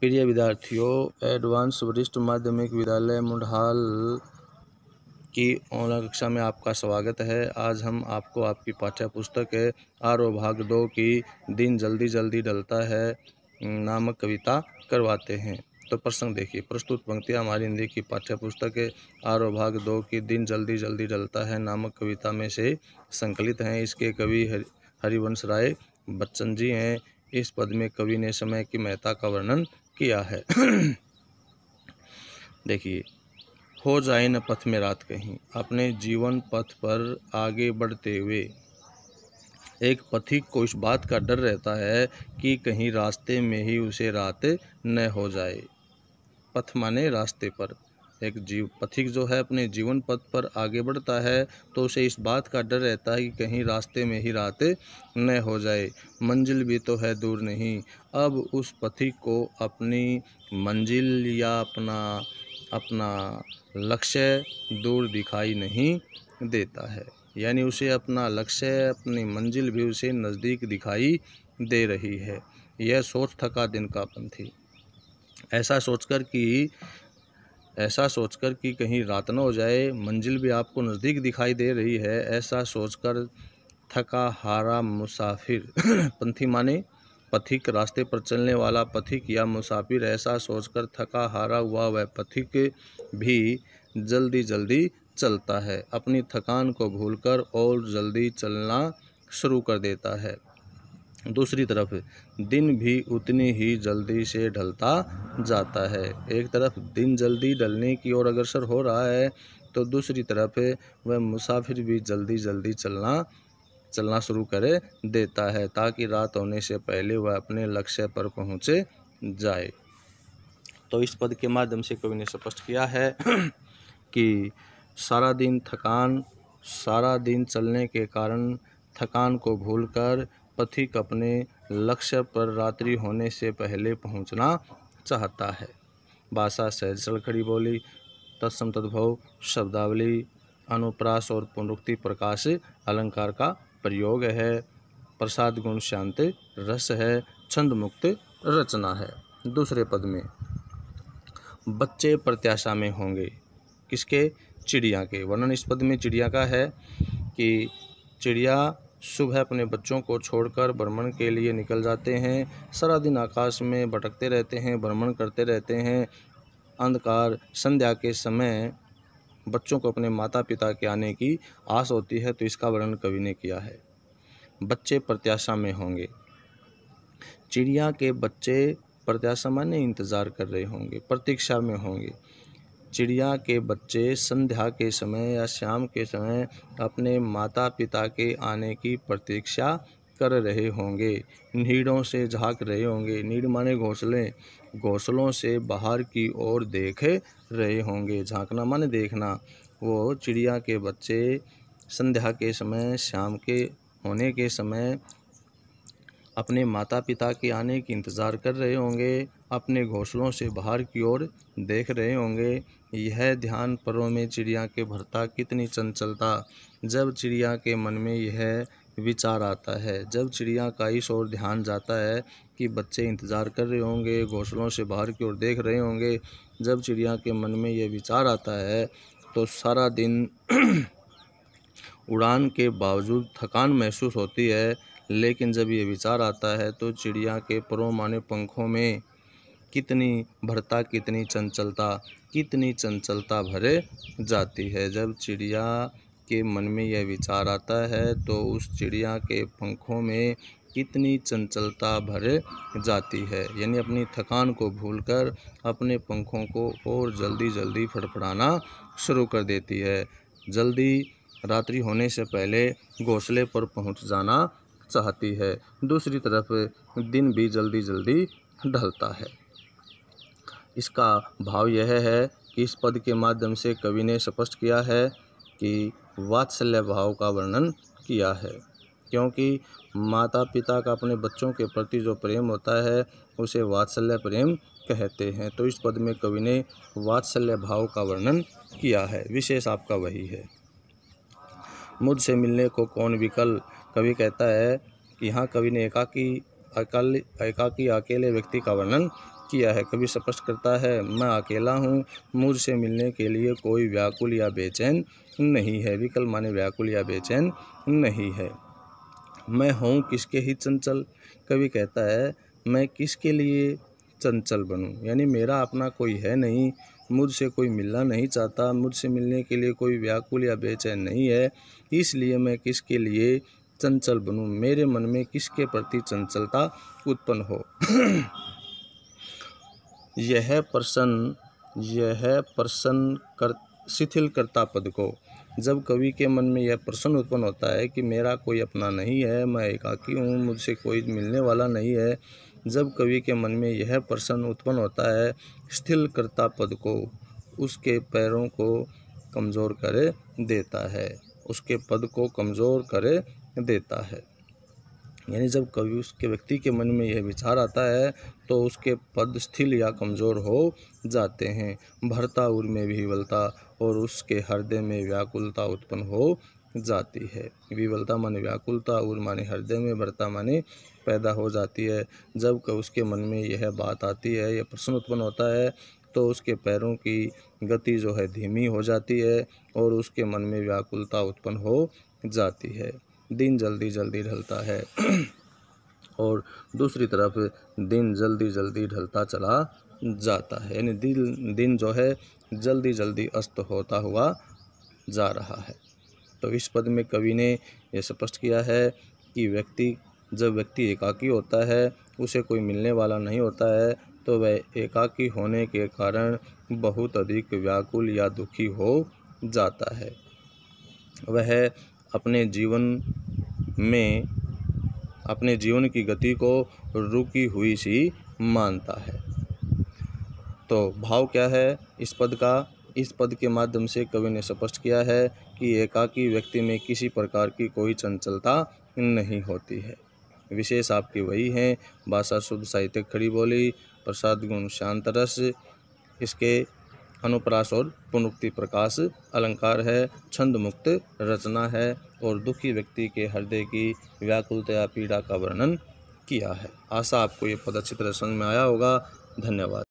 प्रिय विद्यार्थियों एडवांस वरिष्ठ माध्यमिक विद्यालय मुंडहाल की ऑनलाइन कक्षा में आपका स्वागत है आज हम आपको आपकी पाठ्य पुस्तक आर ओ भाग दो की दिन जल्दी जल्दी डलता है नामक कविता करवाते हैं तो प्रसंग देखिए प्रस्तुत पंक्तियाँ हमारी हिंदी की पाठ्य पुस्तक आर ओ भाग दो की दिन जल्दी जल्दी डलता है नामक कविता में से संकलित हैं इसके कवि हरि हरिवंश राय बच्चन जी हैं इस पद में कवि ने समय की महत्ता का वर्णन किया है देखिए हो जाए न पथ में रात कहीं अपने जीवन पथ पर आगे बढ़ते हुए एक पथिक को इस बात का डर रहता है कि कहीं रास्ते में ही उसे रात न हो जाए पथ माने रास्ते पर एक जीव पथिक जो है अपने जीवन पथ पर आगे बढ़ता है तो उसे इस बात का डर रहता है कि कहीं रास्ते में ही रात न हो जाए मंजिल भी तो है दूर नहीं अब उस पथिक को अपनी मंजिल या अपना अपना लक्ष्य दूर दिखाई नहीं देता है यानी उसे अपना लक्ष्य अपनी मंजिल भी उसे नज़दीक दिखाई दे रही है यह सोच थका दिन का पंथी ऐसा सोचकर कि ऐसा सोचकर कि कहीं रात न हो जाए मंजिल भी आपको नज़दीक दिखाई दे रही है ऐसा सोचकर थका हारा मुसाफिर पंथी माने पथिक रास्ते पर चलने वाला पथिक या मुसाफिर ऐसा सोचकर थका हारा हुआ वह पथिक भी जल्दी जल्दी चलता है अपनी थकान को भूलकर और जल्दी चलना शुरू कर देता है दूसरी तरफ दिन भी उतनी ही जल्दी से ढलता जाता है एक तरफ दिन जल्दी ढलने की ओर अग्रसर हो रहा है तो दूसरी तरफ वह मुसाफिर भी जल्दी जल्दी चलना चलना शुरू कर देता है ताकि रात होने से पहले वह अपने लक्ष्य पर पहुँचे जाए तो इस पद के माध्यम से कवि ने स्पष्ट किया है कि सारा दिन थकान सारा दिन चलने के कारण थकान को भूलकर पथिक अपने लक्ष्य पर रात्रि होने से पहले पहुंचना चाहता है भाषा सहज सरल खड़ी बोली तत्सम तद्भव शब्दावली अनुप्रास और पुनरुक्ति प्रकाश अलंकार का प्रयोग है प्रसाद गुण शांत रस है छंद मुक्त रचना है दूसरे पद में बच्चे प्रत्याशा में होंगे किसके चिड़िया के वर्णन इस पद में चिड़िया का है कि चिड़िया सुबह अपने बच्चों को छोड़कर भ्रमण के लिए निकल जाते हैं सारा दिन आकाश में भटकते रहते हैं भ्रमण करते रहते हैं अंधकार संध्या के समय बच्चों को अपने माता पिता के आने की आस होती है तो इसका वर्णन कवि ने किया है बच्चे प्रत्याशा में होंगे चिड़िया के बच्चे प्रत्याशा माने इंतज़ार कर रहे होंगे प्रतीक्षा में होंगे चिड़िया के बच्चे संध्या के समय या शाम के समय अपने माता पिता के आने की प्रतीक्षा कर रहे होंगे नीड़ों से झांक रहे होंगे नीड़ माने घोंसले घोंसलों से बाहर की ओर देख रहे होंगे झांकना माने देखना वो चिड़िया के बच्चे संध्या के समय शाम के होने के समय अपने माता पिता के आने की इंतज़ार कर रहे होंगे अपने घोंसलों से बाहर की ओर देख रहे होंगे यह ध्यान परों में चिड़िया के भरता कितनी चंचलता जब चिड़िया के मन में यह विचार आता है जब चिड़िया का इस ओर ध्यान जाता है कि बच्चे इंतज़ार कर रहे होंगे घोंसलों से बाहर की ओर देख रहे होंगे जब चिड़िया के मन में यह विचार आता है तो सारा दिन उड़ान के बावजूद थकान महसूस होती है लेकिन जब यह विचार आता है तो चिड़िया के माने पंखों में कितनी भरता कितनी चंचलता कितनी चंचलता भरे जाती है जब चिड़िया के मन में यह विचार आता है तो उस चिड़िया के पंखों में कितनी चंचलता भरे जाती है यानी अपनी थकान को भूलकर अपने पंखों को और जल्दी जल्दी फड़फड़ाना शुरू कर देती है जल्दी रात्रि होने से पहले घोंसले पर पहुंच जाना चाहती है दूसरी तरफ दिन भी जल्दी जल्दी ढलता है इसका भाव यह है कि इस पद के माध्यम से कवि ने स्पष्ट किया है कि वात्सल्य भाव का वर्णन किया है क्योंकि माता पिता का अपने बच्चों के प्रति जो प्रेम होता है उसे वात्सल्य प्रेम कहते हैं तो इस पद में कवि ने वात्सल्य भाव का वर्णन किया है विशेष आपका वही है मुझसे मिलने को कौन विकल कवि कहता है कि यहाँ कवि ने एकाकी अकाल एकाकी अकेले व्यक्ति का वर्णन किया है कवि स्पष्ट करता है मैं अकेला हूँ मुझसे मिलने के लिए कोई व्याकुल या बेचैन नहीं है विकल माने व्याकुल या बेचैन नहीं है मैं हूँ किसके ही चंचल कवि कहता है मैं किसके लिए चंचल बनूँ यानी मेरा अपना कोई है नहीं मुझसे कोई मिलना नहीं चाहता मुझसे मिलने के लिए कोई व्याकुल या बेचैन नहीं है इसलिए मैं किसके लिए चंचल बनूं मेरे मन में किसके प्रति चंचलता उत्पन्न हो यह प्रसन्न यह प्रसन्न कर शिथिल करता पद को जब कवि के मन में यह प्रश्न उत्पन्न होता है कि मेरा कोई अपना नहीं है मैं एकाकी हूँ मुझसे कोई मिलने वाला नहीं है जब कवि के मन में यह प्रश्न उत्पन्न होता है स्थिलकर्ता करता पद को उसके पैरों को कमज़ोर करे देता है उसके पद को कमज़ोर करे देता है यानी जब कभी उसके व्यक्ति के मन में यह विचार आता है तो उसके पद स्थिल या कमज़ोर हो जाते हैं भरता उर में विवलता और उसके हृदय में व्याकुलता उत्पन्न हो जाती है विवलता माने व्याकुलता और माने हृदय में भरता माने पैदा हो जाती है जब उसके मन में यह बात आती है यह प्रश्न उत्पन्न होता है तो उसके पैरों की गति जो है धीमी हो जाती है और उसके मन में व्याकुलता उत्पन्न हो जाती है दिन जल्दी जल्दी ढलता है और दूसरी तरफ दिन जल्दी जल्दी ढलता चला जाता है यानी दिन दिन जो है जल्दी जल्दी अस्त होता हुआ जा रहा है तो इस पद में कवि ने यह स्पष्ट किया है कि व्यक्ति जब व्यक्ति एकाकी होता है उसे कोई मिलने वाला नहीं होता है तो वह एकाकी होने के कारण बहुत अधिक व्याकुल या दुखी हो जाता है वह अपने जीवन में अपने जीवन की गति को रुकी हुई सी मानता है तो भाव क्या है इस पद का इस पद के माध्यम से कवि ने स्पष्ट किया है कि एकाकी व्यक्ति में किसी प्रकार की कोई चंचलता नहीं होती है विशेष आपकी वही हैं भाषा शुद्ध साहित्य खड़ी बोली प्रसाद गुण शांत रस इसके अनुप्रास और पुनुक्ति प्रकाश अलंकार है छंद मुक्त रचना है और दुखी व्यक्ति के हृदय की व्याकुलता पीड़ा का वर्णन किया है आशा आपको ये पद अच्छी तरह समझ में आया होगा धन्यवाद